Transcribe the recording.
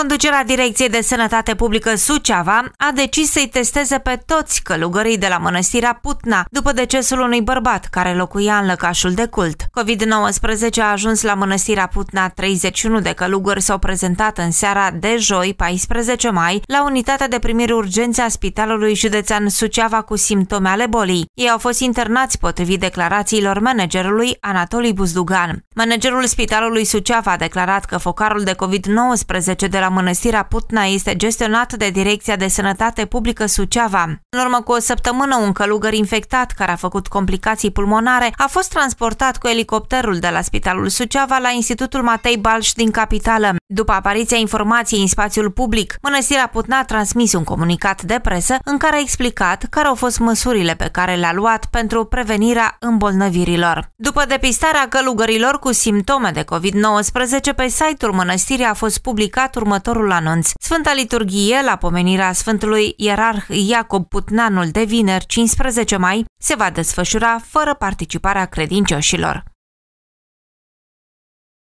Conducerea Direcției de Sănătate Publică Suceava a decis să-i testeze pe toți călugării de la mănăstirea Putna după decesul unui bărbat care locuia în lăcașul de cult. COVID-19 a ajuns la mănăstirea Putna 31 de călugări s-au prezentat în seara de joi 14 mai la unitatea de primire urgențe a Spitalului Județean Suceava cu simptome ale bolii. Ei au fost internați potrivit declarațiilor managerului Anatolii Buzdugan. Managerul Spitalului Suceava a declarat că focarul de COVID-19 de la la Mănăstirea Putna este gestionat de Direcția de Sănătate Publică Suceava. În urmă cu o săptămână, un călugăr infectat care a făcut complicații pulmonare a fost transportat cu elicopterul de la Spitalul Suceava la Institutul Matei Balș din capitală. După apariția informației în spațiul public, Mănăstirea Putna a transmis un comunicat de presă în care a explicat care au fost măsurile pe care le-a luat pentru prevenirea îmbolnăvirilor. După depistarea călugărilor cu simptome de COVID-19 pe site-ul mănăstirii a fost publicat următorul următorul anunț. Sfânta Liturghie, la pomenirea Sfântului Ierarh Iacob Putnanul de vineri 15 mai, se va desfășura fără participarea credincioșilor.